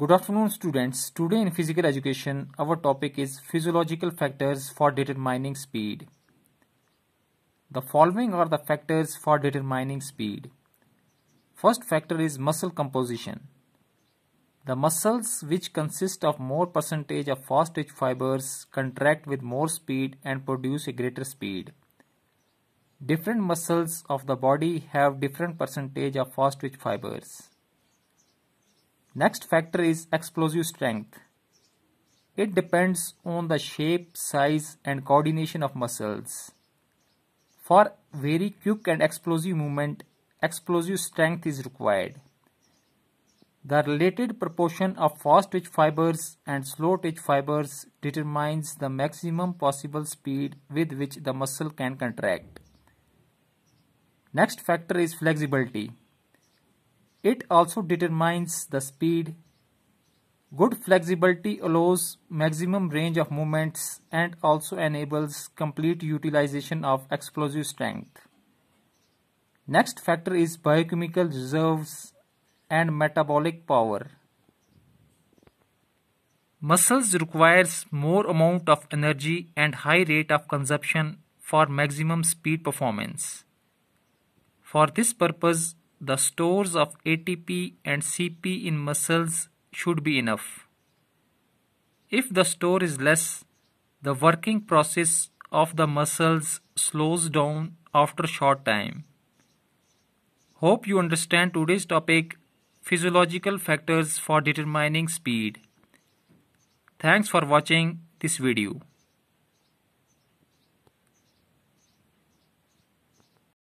Good afternoon students. Today in physical education, our topic is physiological factors for determining speed. The following are the factors for determining speed. First factor is muscle composition. The muscles which consist of more percentage of fast twitch fibers contract with more speed and produce a greater speed. Different muscles of the body have different percentage of fast twitch fibers. Next factor is explosive strength. It depends on the shape, size and coordination of muscles. For very quick and explosive movement, explosive strength is required. The related proportion of fast twitch fibers and slow twitch fibers determines the maximum possible speed with which the muscle can contract. Next factor is flexibility. It also determines the speed. Good flexibility allows maximum range of movements and also enables complete utilization of explosive strength. Next factor is biochemical reserves and metabolic power. Muscles requires more amount of energy and high rate of consumption for maximum speed performance. For this purpose, the stores of ATP and CP in muscles should be enough. If the store is less, the working process of the muscles slows down after short time. Hope you understand today's topic physiological factors for determining speed. Thanks for watching this video.